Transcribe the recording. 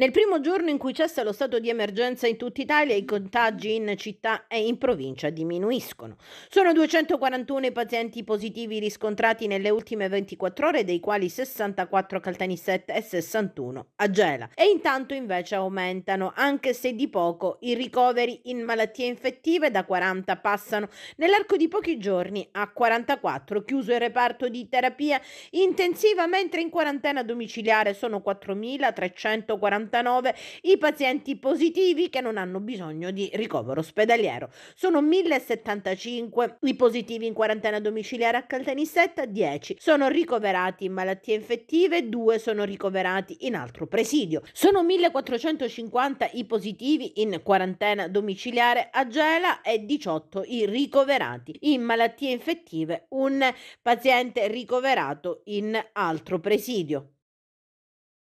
Nel primo giorno in cui cessa lo stato di emergenza in tutta Italia, i contagi in città e in provincia diminuiscono. Sono 241 i pazienti positivi riscontrati nelle ultime 24 ore, dei quali 64 a Caltanissetta e 61 a Gela. E intanto invece aumentano, anche se di poco, i ricoveri in malattie infettive da 40 passano nell'arco di pochi giorni a 44, chiuso il reparto di terapia intensiva, mentre in quarantena domiciliare sono 4.340 149 i pazienti positivi che non hanno bisogno di ricovero ospedaliero. Sono 1075 i positivi in quarantena domiciliare a Caltanissetta, 10 sono ricoverati in malattie infettive, 2 sono ricoverati in altro presidio. Sono 1450 i positivi in quarantena domiciliare a Gela e 18 i ricoverati in malattie infettive, un paziente ricoverato in altro presidio.